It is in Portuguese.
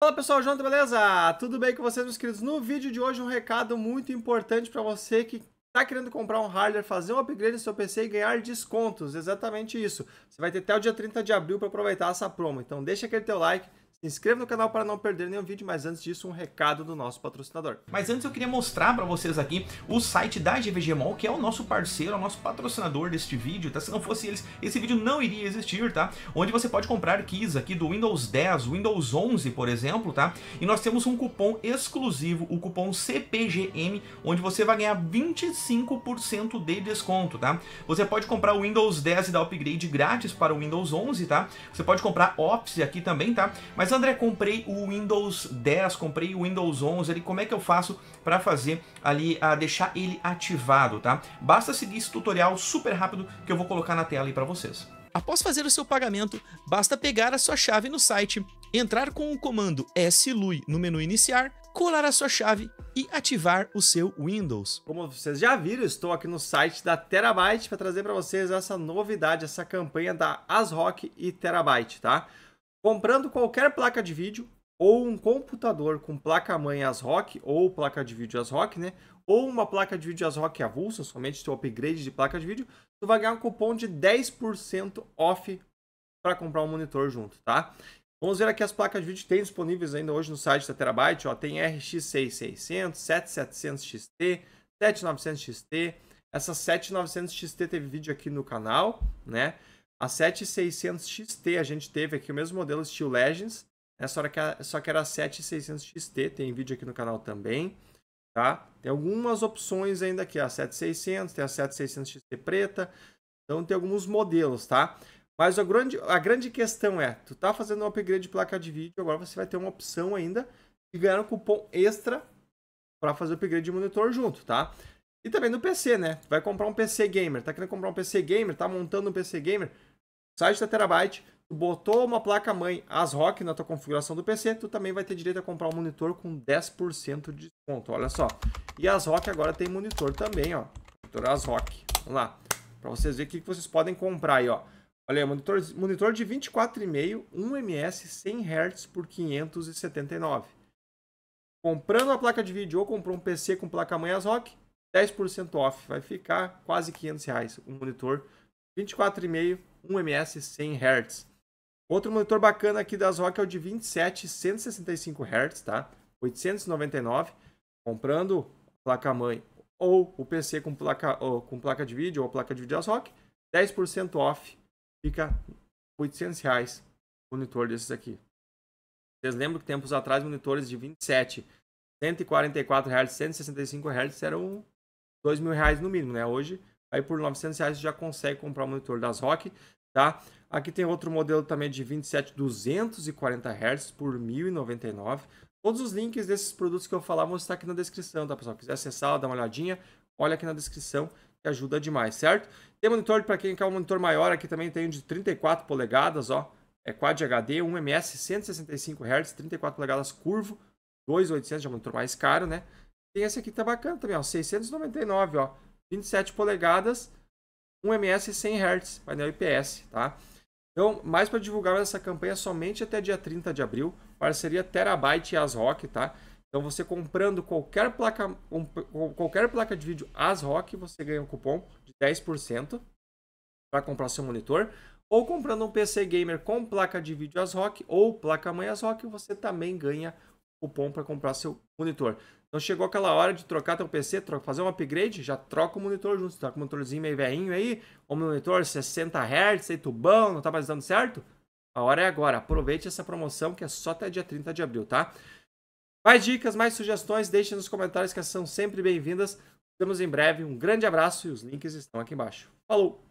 Fala pessoal, Jonathan, beleza? Tudo bem com vocês, meus queridos? No vídeo de hoje, um recado muito importante para você que está querendo comprar um hardware, fazer um upgrade no seu PC e ganhar descontos. Exatamente isso. Você vai ter até o dia 30 de abril para aproveitar essa promo. Então deixa aquele teu like, se inscreva no canal para não perder nenhum vídeo, mas antes disso, um recado do nosso patrocinador. Mas antes eu queria mostrar para vocês aqui o site da GVG Mall, que é o nosso parceiro, é o nosso patrocinador deste vídeo, tá? Se não fosse eles, esse vídeo não iria existir, tá? Onde você pode comprar keys aqui do Windows 10, Windows 11, por exemplo, tá? E nós temos um cupom exclusivo, o cupom CPGM, onde você vai ganhar 25% de desconto, tá? Você pode comprar o Windows 10 e dar upgrade grátis para o Windows 11, tá? Você pode comprar Office aqui também, tá? Mas mas André, comprei o Windows 10, comprei o Windows 11, ali, como é que eu faço para fazer ali, a deixar ele ativado, tá? Basta seguir esse tutorial super rápido que eu vou colocar na tela aí para vocês. Após fazer o seu pagamento, basta pegar a sua chave no site, entrar com o comando slui no menu iniciar, colar a sua chave e ativar o seu Windows. Como vocês já viram, estou aqui no site da Terabyte para trazer para vocês essa novidade, essa campanha da ASRock e Terabyte, tá? Comprando qualquer placa de vídeo ou um computador com placa-mãe ASRock ou placa de vídeo ASRock, né? Ou uma placa de vídeo ASRock avulsa, somente seu upgrade de placa de vídeo, tu vai ganhar um cupom de 10% off para comprar um monitor junto, tá? Vamos ver aqui as placas de vídeo que tem disponíveis ainda hoje no site da Terabyte, ó, tem RX6600, 7700XT, 7900XT, essa 7900XT teve vídeo aqui no canal, né? A 7600 XT a gente teve aqui o mesmo modelo Steel Legends, né? só, que a, só que era a 7600 XT, tem vídeo aqui no canal também. Tá? Tem algumas opções ainda aqui, a 7600, tem a 7600 XT preta, então tem alguns modelos, tá? Mas a grande, a grande questão é, tu tá fazendo um upgrade de placa de vídeo, agora você vai ter uma opção ainda de ganhar um cupom extra para fazer o upgrade de monitor junto, tá? E também no PC, né? Vai comprar um PC gamer, tá querendo comprar um PC gamer, tá montando um PC gamer, site da Terabyte, tu botou uma placa-mãe ASRock na tua configuração do PC, tu também vai ter direito a comprar um monitor com 10% de desconto, olha só. E ASRock agora tem monitor também, ó. Monitor ASRock, vamos lá. para vocês verem o que vocês podem comprar aí, ó. Olha aí, monitor, monitor de 24,5, 1ms, 100 Hz por 579. Comprando a placa de vídeo ou comprou um PC com placa-mãe ASRock, 10% off, vai ficar quase 500 reais o monitor 24,5, 1ms, 100 Hz. Outro monitor bacana aqui da ROG é o de 27, 165 Hz, tá? 899, comprando placa-mãe ou o PC com placa, com placa de vídeo ou placa de vídeo das ROG, 10% off, fica 800 reais o monitor desses aqui. Vocês lembram que tempos atrás monitores de 27, 144 Hz, 165 Hz eram 2 mil reais no mínimo, né? Hoje Aí por 900 reais você já consegue comprar o monitor das ROG, tá? Aqui tem outro modelo também de 27240 Hz por 1.099. Todos os links desses produtos que eu falar vão estar aqui na descrição, tá, pessoal? Se quiser acessar, dar uma olhadinha, olha aqui na descrição que ajuda demais, certo? Tem monitor para quem quer um monitor maior, aqui também tem um de 34 polegadas, ó. É Quad HD, 1ms, 165 Hz, 34 polegadas curvo, 2.800, já é um monitor mais caro, né? Tem esse aqui tá bacana também, ó, 699, ó. 27 polegadas, 1 ms e 100 Hz, painel IPS, tá? Então, mais para divulgar essa campanha somente até dia 30 de abril, parceria Terabyte e ASRock, tá? Então, você comprando qualquer placa, um, qualquer placa de vídeo ASRock, você ganha um cupom de 10% para comprar seu monitor. Ou comprando um PC gamer com placa de vídeo ASRock ou placa mãe ASRock, você também ganha cupom para comprar seu monitor. Então chegou aquela hora de trocar teu PC, fazer um upgrade, já troca o monitor junto. Você tá com um monitorzinho meio velhinho aí, ou monitor 60 Hz, aí tubão, não tá mais dando certo? A hora é agora. Aproveite essa promoção que é só até dia 30 de abril, tá? Mais dicas, mais sugestões, deixe nos comentários que são sempre bem-vindas. Nos vemos em breve. Um grande abraço e os links estão aqui embaixo. Falou!